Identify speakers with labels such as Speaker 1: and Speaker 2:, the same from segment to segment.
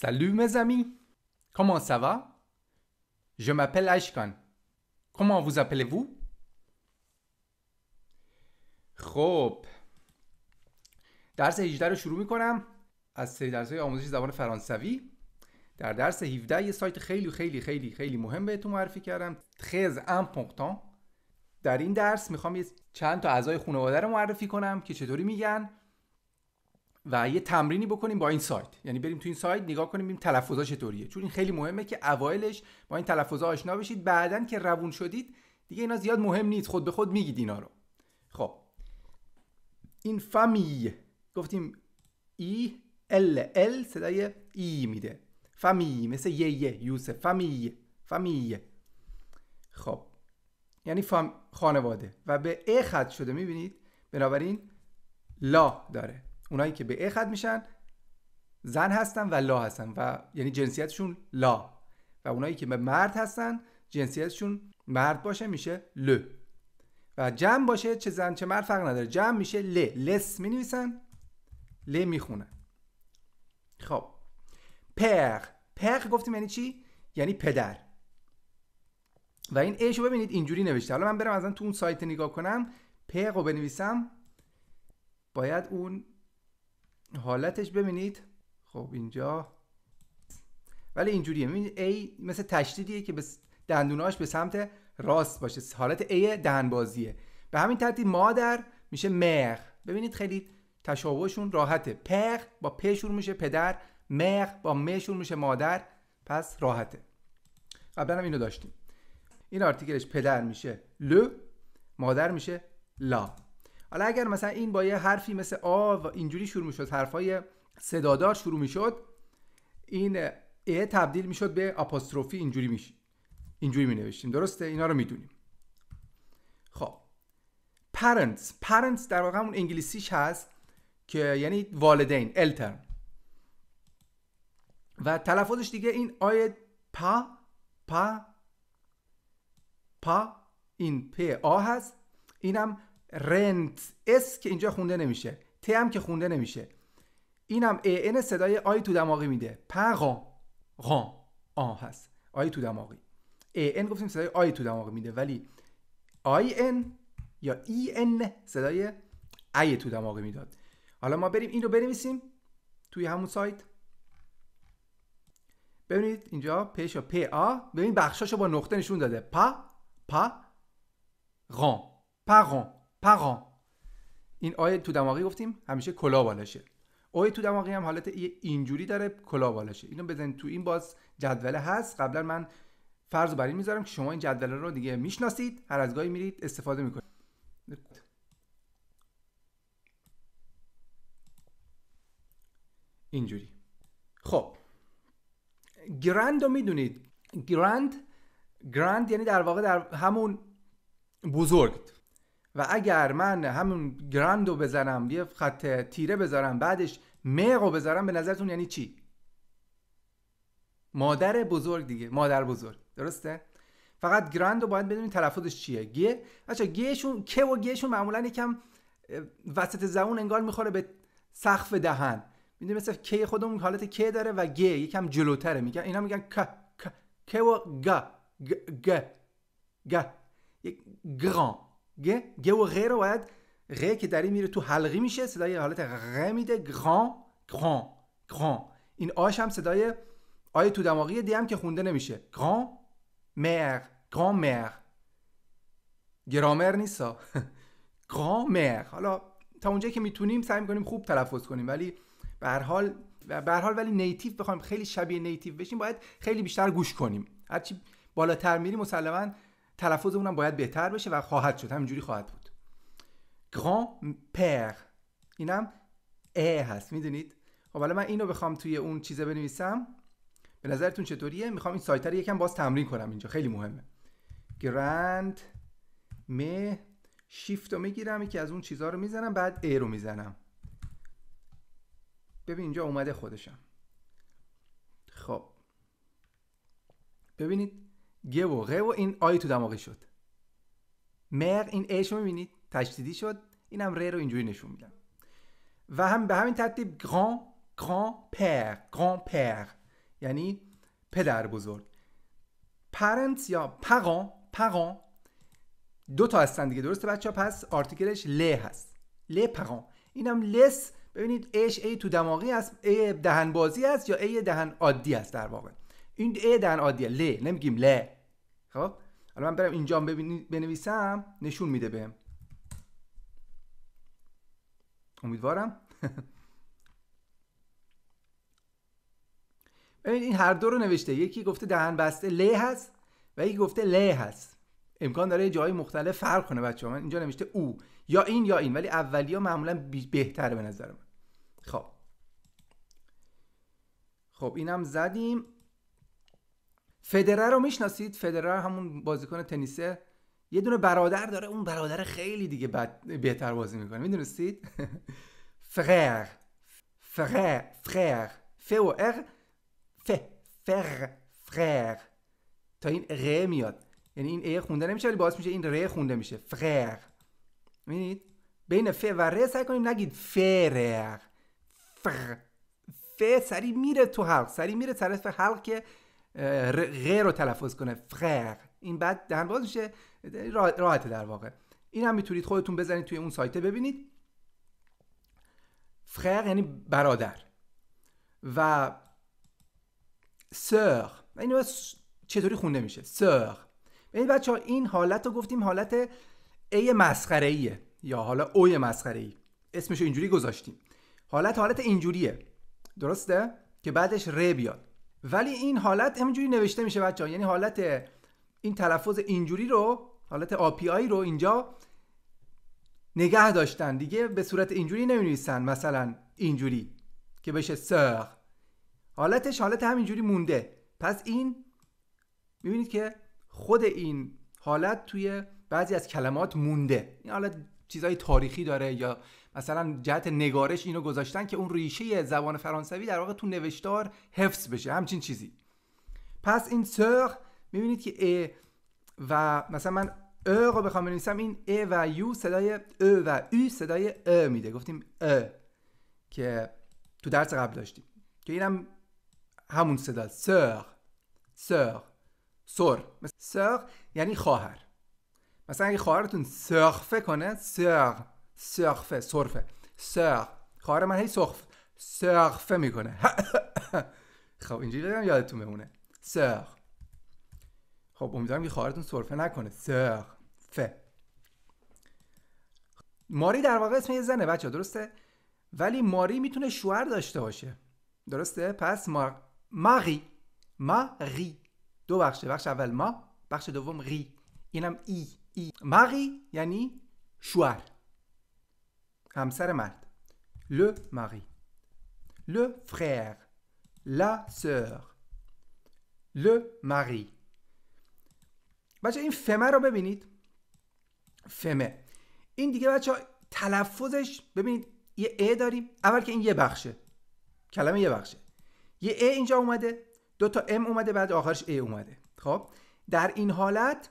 Speaker 1: Salut mes amis, comment ça va? Je m'appelle Aishkan. Comment vous appelez-vous? خب درس 18 رو شروع میکنم از سری درس های آموزش زبان فرانسوی در درس 17 یه سایت خیلی خیلی خیلی خیلی مهم بهتون معرفی کردم خیز امپونکتان در این درس میخوام چند تا اعضای خانواده رو معرفی کنم که چطوری میگن و یه تمرینی بکنیم با این سایت یعنی بریم تو این سایت نگاه کنیم ببینیم تلفظا چطوریه چون این خیلی مهمه که اوایلش با این تلفظا آشنا بشید بعدا که روون شدید دیگه اینا زیاد مهم نیست خود به خود میگید اینا رو خب این فامی گفتیم ای ال ال صدای ای میده فامی مثل یه یه یوسف فامی فامی خب یعنی فام خانواده و به ا خط شده میبینید بنابراین لا داره اونایی که به ا میشن زن هستن و لا هستن و یعنی جنسیتشون لا و اونایی که به مرد هستن جنسیتشون مرد باشه میشه ل و جمع باشه چه زن چه مرد فرق نداره جمع میشه ل لس می نویسن ل میخونن خب پر پر گفتیم یعنی چی یعنی پدر و این ایشو ببینید اینجوری نوشته حالا من برم ازن تو اون سایت نگاه کنم پر رو بنویسم باید اون حالتش ببینید خب اینجا ولی اینجوریه میبینید ای مثل تشدیدیه که به دندوناش به سمت راست باشه حالت A دهنبازیه به همین ترتیب مادر میشه مغ ببینید خیلی تشابهشون راحته پغ با پ شروع میشه پدر مغ با م میشه مادر پس راحته قبلا هم اینو داشتیم این آرتیکلش پدر میشه ل مادر میشه لا حالا اگر مثلا این با یه حرفی مثل آ و اینجوری شروع میشد حرفای صدادار شروع میشد این ا تبدیل میشد به آپاستروفی اینجوری میشه اینجوری می نوشتیم درسته اینا رو میدونیم خب parents parents در واقع اون انگلیسیش هست که یعنی والدین التر و تلفظش دیگه این آی پا پا پا این پ آ هست اینم رنت اس که اینجا خونده نمیشه ت هم که خونده نمیشه اینم ای ان صدای آی تو دماغی میده پا غا آ هست آی تو دماغی ای ان گفتیم صدای آی تو دماغی میده ولی آی ان یا ای ان صدای ای تو دماغی میداد حالا ما بریم این رو بنویسیم توی همون سایت ببینید اینجا پش و پ آ ببین بخشاشو با نقطه نشون داده پا پا پا پقا این آیه تو دماغی گفتیم همیشه کلا بالشه آیه تو دماغی هم حالت اینجوری داره کلا بالاشه اینو بزنید تو این باز جدوله هست قبلا من فرض بر این میذارم که شما این جدوله رو دیگه میشناسید هر از گاهی میرید استفاده میکنید اینجوری خب گرند رو میدونید گرند گرند یعنی در واقع در همون بزرگ و اگر من همون گراند رو بزنم یه خط تیره بذارم بعدش میق رو بذارم به نظرتون یعنی چی مادر بزرگ دیگه مادر بزرگ درسته فقط گراند رو باید بدونید تلفظش چیه گه بچه گهشون که و گهشون معمولا یکم وسط زبون انگار میخوره به سقف دهن میدونی مثل کی خودمون حالت که داره و گ یکم جلوتره میگن اینا میگن که که و گه گران گ گ و غ رو باید غ که در این میره تو حلقی میشه صدای حالت غ میده گران گران گران این آش هم صدای آی تو دماغی دی هم که خونده نمیشه گران مر گران مر گرامر نیستا گران مر حالا تا اونجایی که میتونیم سعی میکنیم خوب تلفظ کنیم ولی به هر حال به هر حال ولی نیتیو بخوایم خیلی شبیه نیتیو بشیم باید خیلی بیشتر گوش کنیم هرچی بالاتر میریم مسلما تلفظ اونم باید بهتر بشه و خواهد شد همینجوری خواهد بود گران پر اینم ا هست میدونید خب حالا من اینو بخوام توی اون چیزه بنویسم به نظرتون چطوریه میخوام این سایت رو یکم باز تمرین کنم اینجا خیلی مهمه گرند م شیفت رو میگیرم یکی از اون چیزها رو میزنم بعد ا رو میزنم ببین اینجا اومده خودشم خب ببینید گه و و این آی تو دماغی شد مر این ایش رو میبینید تشدیدی شد اینم ره رو اینجوری نشون میدم و هم به همین ترتیب گران گران پر گران پر یعنی پدر بزرگ پرنت یا پران پران دو تا هستن دیگه درسته بچه ها پس آرتیکلش ل هست ل پران اینم لس ببینید اش ای تو دماغی است ای دهن بازی است یا ای دهن عادی است در واقع این ای دهن عادیه ل نمیگیم ل خب حالا من برم اینجا بنویسم نشون میده بهم امیدوارم ببین این هر دو رو نوشته یکی گفته دهن بسته ل هست و یکی گفته ل هست امکان داره جای مختلف فرق کنه بچه من اینجا نوشته او یا این یا این ولی اولی ها معمولا بهتره به نظر من خب خب اینم زدیم فدرر رو میشناسید فدرر همون بازیکن تنیسه یه دونه برادر داره اون برادر خیلی دیگه بد... بهتر بازی میکنه میدونستید فرر فرر فرر ف و ار ف فر فرر تا این ر میاد یعنی این ا خونده نمیشه ولی باعث میشه این ر خونده میشه فرر میبینید بین ف و ر سعی کنیم نگید فرر فر ف سری میره تو حلق سری میره طرف حلق که غیر رو تلفظ کنه فر. این بعد دهن میشه راحته در واقع این هم میتونید خودتون بزنید توی اون سایته ببینید فرق یعنی برادر و سر یعنی چطوری خونده میشه سر ببینید بچه ها این حالت رو گفتیم حالت ای مسخره ایه یا حالا اوی مسخره ای اسمش اینجوری گذاشتیم حالت حالت اینجوریه درسته که بعدش ر بیاد ولی این حالت همینجوری نوشته میشه بچه ها یعنی حالت این تلفظ اینجوری رو حالت API رو اینجا نگه داشتن دیگه به صورت اینجوری نمینویسن مثلا اینجوری که بشه سر حالتش حالت همینجوری مونده پس این میبینید که خود این حالت توی بعضی از کلمات مونده این حالت چیزهای تاریخی داره یا مثلا جهت نگارش اینو گذاشتن که اون ریشه زبان فرانسوی در واقع تو نوشتار حفظ بشه همچین چیزی پس این سر میبینید که ا و مثلا من ا رو بخوام بنویسم این ا و یو صدای ا و یو صدای ا میده گفتیم ا که تو درس قبل داشتیم که اینم همون صدا سر سر سر سر یعنی خواهر مثلا اگه خواهرتون سرخفه کنه سرخ سرفه سرفه سرخ خواهر من هی سرخ سرفه میکنه خب اینجوری هم یادتون بمونه سرخ خب امیدوارم که خواهرتون سرفه نکنه سرفه ماری در واقع اسم یه زنه بچه درسته ولی ماری میتونه شوهر داشته باشه درسته پس ما ماری ما دو بخشه بخش اول ما بخش دوم غی اینم ای ای ماری یعنی شوهر همسر مرد ل مغی ل فرر لا سر ل مغی بچه این فمه رو ببینید فمه این دیگه بچه تلفظش ببینید یه ا داریم اول که این یه بخشه کلمه یه بخشه یه ا اینجا اومده دو تا ام اومده بعد آخرش ا اومده خب در این حالت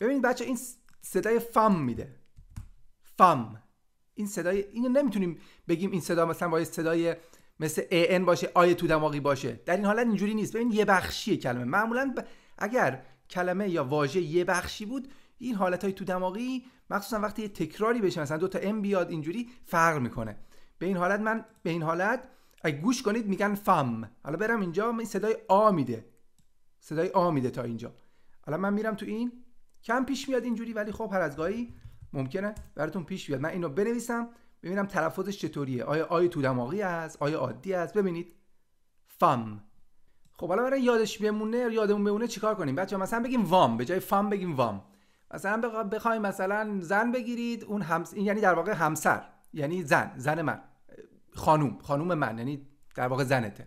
Speaker 1: ببینید بچه این صدای فم میده فم این صدای اینو نمیتونیم بگیم این صدا مثلا باید صدای مثل ان باشه آی تو دماغی باشه در این حالت اینجوری نیست ببین یه بخشی کلمه معمولا اگر کلمه یا واژه یه بخشی بود این حالت های تو دماغی مخصوصا وقتی یه تکراری بشه مثلا دو تا ام بیاد اینجوری فرق میکنه به این حالت من به این حالت اگه گوش کنید میگن فم حالا برم اینجا این صدای آ میده صدای آ میده تا اینجا حالا من میرم تو این کم پیش میاد اینجوری ولی خب هر از گاهی ممکنه براتون پیش بیاد من اینو بنویسم ببینم تلفظش چطوریه آیا آی تو دماغی است آیا عادی است ببینید فام خب حالا برای یادش بمونه یادمون بمونه چیکار کنیم بچه مثلا بگیم وام به جای فام بگیم وام مثلا بخوایم مثلا زن بگیرید اون همس... این یعنی در واقع همسر یعنی زن زن من خانوم خانوم من یعنی در واقع زنته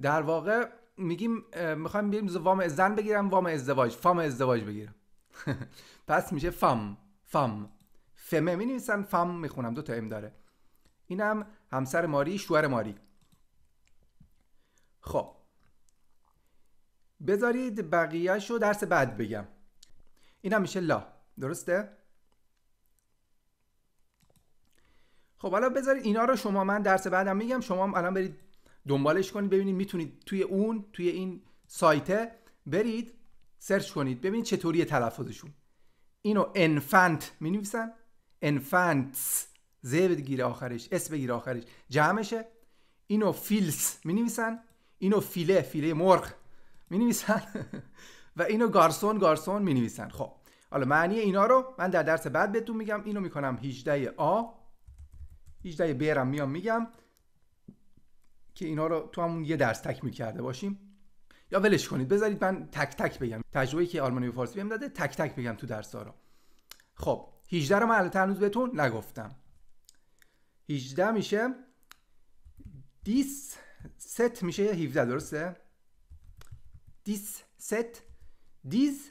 Speaker 1: در واقع میگیم میخوایم بریم وام زن بگیرم وام ازدواج فام ازدواج بگیرم پس میشه فام فام فمه می نویسن فام میخونم دو تا ام داره اینم همسر ماری شوهر ماری خب بذارید بقیهش رو درس بعد بگم اینم میشه لا درسته؟ خب حالا بذارید اینا رو شما من درس بعدم میگم شما الان برید دنبالش کنید ببینید میتونید توی اون توی این سایت برید سرچ کنید ببینید چطوری تلفظشون اینو انفنت می نویسن انفنتس ز بگیره آخرش اس بگیر آخرش جمعشه اینو فیلس می نویسن اینو فیله فیله مرغ می نویسن و اینو گارسون گارسون می نویسن خب حالا معنی اینا رو من در درس بعد بهتون میگم اینو میکنم 18 آ 18 برم میام میگم که اینا رو تو همون یه درس تک کرده باشیم یا ولش کنید بذارید من تک تک بگم تجربه که آلمانی و فارسی بهم داده تک تک بگم تو درس ها رو خب 18 رو من البته هنوز بهتون نگفتم 18 میشه دیس ست میشه 17 درسته دیس ست دیز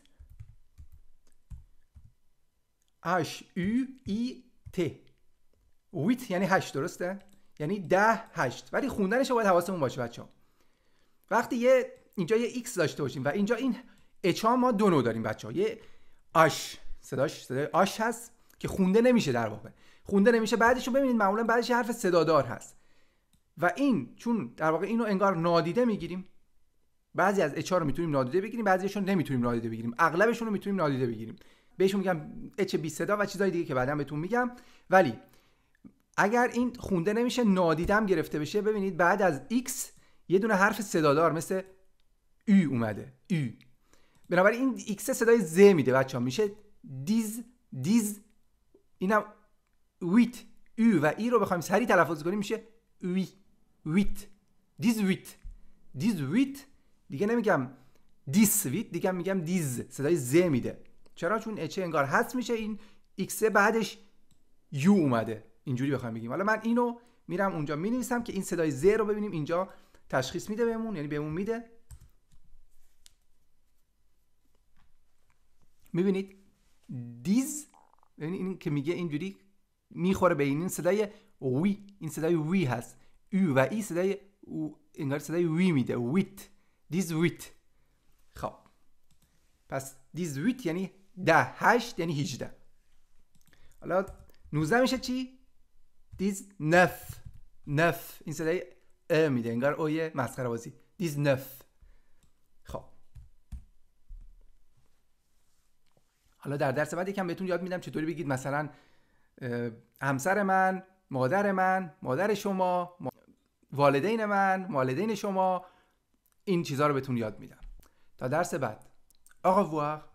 Speaker 1: H U I T 8 یعنی 8 درسته یعنی ده هشت. ولی خوندنش باید حواسمون باشه ها. وقتی یه اینجا یه x داشته باشیم و اینجا این اچ ما دو نو داریم ها یه آش صداش صدای آش هست که خونده نمیشه در واقع خونده نمیشه بعدش رو ببینید معمولا بعدش حرف صدادار هست و این چون در واقع اینو انگار نادیده میگیریم بعضی از اچ رو میتونیم نادیده بگیریم بعضیشون نمیتونیم نادیده بگیریم اغلبشون رو میتونیم نادیده بگیریم بهشون میگم اچ بی صدا و چیزای دیگه که بعدا بهتون میگم ولی اگر این خونده نمیشه نادیدم گرفته بشه ببینید بعد از X یه دونه حرف صدادار مثل U اومده U بنابراین این X صدای ز میده بچه ها میشه دیز دیز اینم ویت U و ای رو بخوایم سری تلفظ کنیم میشه وی ویت دیز ویت دیز ویت دیگه نمیگم دیس ویت دیگه میگم دیز صدای ز میده چرا چون اچه انگار هست میشه این x بعدش یو اومده اینجوری بخوایم بگیم حالا من اینو میرم اونجا مینویسم که این صدای ز رو ببینیم اینجا تشخیص میده بهمون یعنی بهمون میده میبینید دیز یعنی این که میگه اینجوری میخوره به این صدای وی این صدای وی هست او و ای صدای او انگار صدای وی میده ویت دیز ویت خب پس دیز ویت یعنی ده هشت یعنی هیچده حالا 19 میشه چی؟ دیز نف نف این صدای ا میده انگار او مسخره بازی. دیز نف خب. حالا در درس بعد یکم بهتون یاد میدم چطوری بگید مثلا همسر من، مادر من، مادر شما، والدین من، والدین شما این چیزها رو بهتون یاد میدم. تا درس بعد. آقا